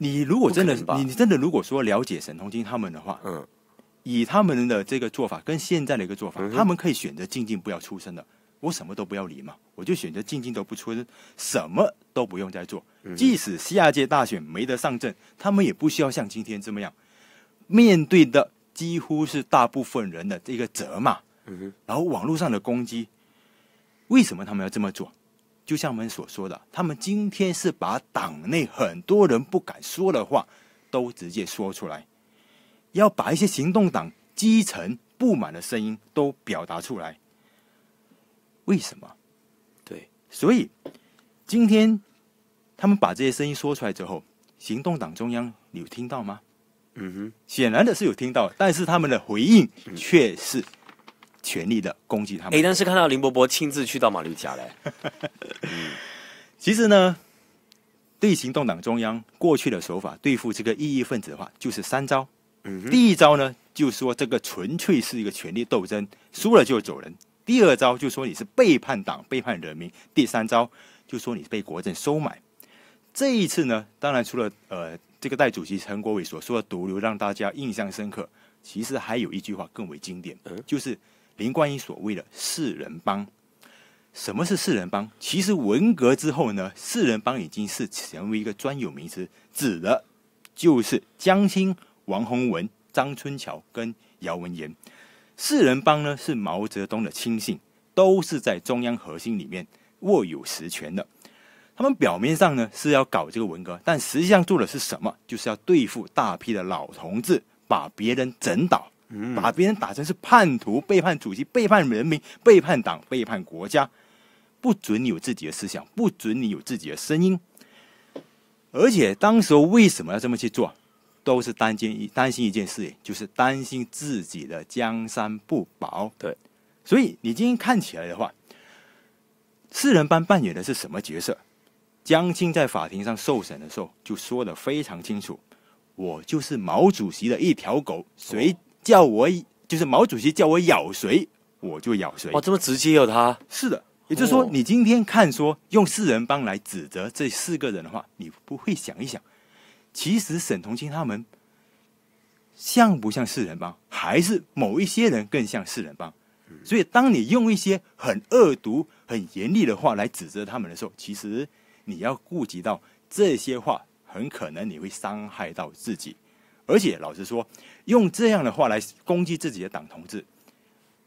你如果真的，你真的如果说了解沈通金他们的话，嗯，以他们的这个做法跟现在的一个做法，他们可以选择静静不要出声的，我什么都不要理嘛，我就选择静静都不出声，什么都不用再做。即使下届大选没得上阵，他们也不需要像今天这么样面对的几乎是大部分人的这个责骂，嗯，然后网络上的攻击，为什么他们要这么做？就像我们所说的，他们今天是把党内很多人不敢说的话都直接说出来，要把一些行动党基层不满的声音都表达出来。为什么？对，所以今天他们把这些声音说出来之后，行动党中央你有听到吗？嗯哼，显然的是有听到，但是他们的回应却是。全力的攻击他们。哎，但是看到林伯伯亲自去到马六甲嘞。嗯，其实呢，对行动党中央过去的手法对付这个异议分子的话，就是三招。嗯，第一招呢，就说这个纯粹是一个权力斗争，输了就走人。第二招就说你是背叛党、背叛人民。第三招就说你被国政收买。这一次呢，当然除了呃，这个代主席陈国伟所说的毒瘤让大家印象深刻，其实还有一句话更为经典，就是。林冠英所谓的“四人帮”，什么是“四人帮”？其实文革之后呢，“四人帮”已经是成为一个专有名词，指的就是江青、王洪文、张春桥跟姚文言。四人帮”呢是毛泽东的亲信，都是在中央核心里面握有实权的。他们表面上呢是要搞这个文革，但实际上做的是什么？就是要对付大批的老同志，把别人整倒。把别人打成是叛徒、背叛主席、背叛人民、背叛党、背叛国家，不准你有自己的思想，不准你有自己的声音。而且当时为什么要这么去做，都是担心一担心一件事情，就是担心自己的江山不保。对，所以你今天看起来的话，四人帮扮演的是什么角色？江青在法庭上受审的时候就说的非常清楚：“我就是毛主席的一条狗，谁？”叫我就是毛主席叫我咬谁，我就咬谁。哇，这么直接有他？是的，也就是说，你今天看说用四人帮来指责这四个人的话，你不会想一想，其实沈从清他们像不像四人帮，还是某一些人更像四人帮？所以，当你用一些很恶毒、很严厉的话来指责他们的时候，其实你要顾及到这些话很可能你会伤害到自己。而且老实说，用这样的话来攻击自己的党同志，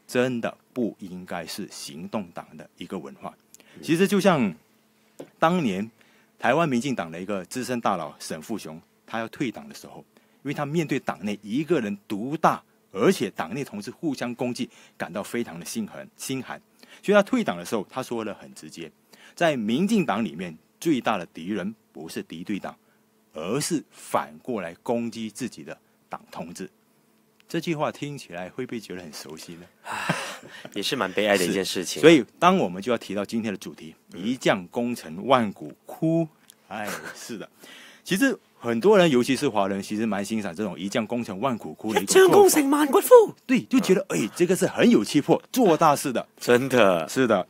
真的不应该是行动党的一个文化。其实就像当年台湾民进党的一个资深大佬沈富雄，他要退党的时候，因为他面对党内一个人独大，而且党内同志互相攻击，感到非常的心寒、心寒。所以，他退党的时候，他说的很直接：在民进党里面，最大的敌人不是敌对党。而是反过来攻击自己的党同志，这句话听起来会不会觉得很熟悉呢？也是蛮悲哀的一件事情。所以，当我们就要提到今天的主题“一将功成万骨枯”。哎，是的，其实很多人，尤其是华人，其实蛮欣赏这种“一将功成万骨枯”的一将功成万骨枯。对，就觉得哎，这个是很有气魄、做大事的，真的是的。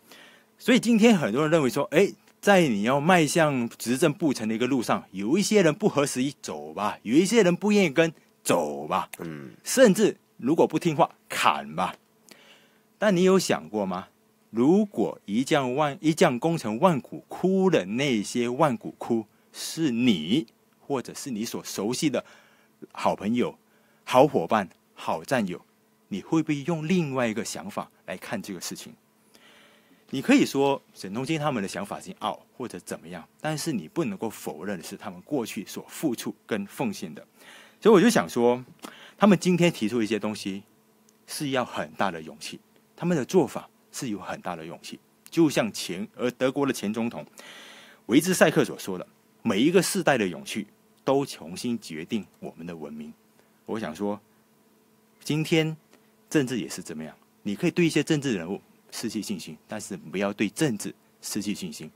所以，今天很多人认为说，哎。在你要迈向执政不程的一个路上，有一些人不合时宜，走吧，有一些人不愿意跟走吧，嗯，甚至如果不听话砍吧。但你有想过吗？如果一将万一将功成万骨枯的那些万骨枯是你，或者是你所熟悉的好朋友、好伙伴、好战友，你会不会用另外一个想法来看这个事情？你可以说沈东京他们的想法是傲或者怎么样，但是你不能够否认的是他们过去所付出跟奉献的。所以我就想说，他们今天提出一些东西是要很大的勇气，他们的做法是有很大的勇气。就像前而德国的前总统维兹塞克所说的，每一个世代的勇气都重新决定我们的文明。我想说，今天政治也是怎么样？你可以对一些政治人物。失去信心，但是不要对政治失去信心。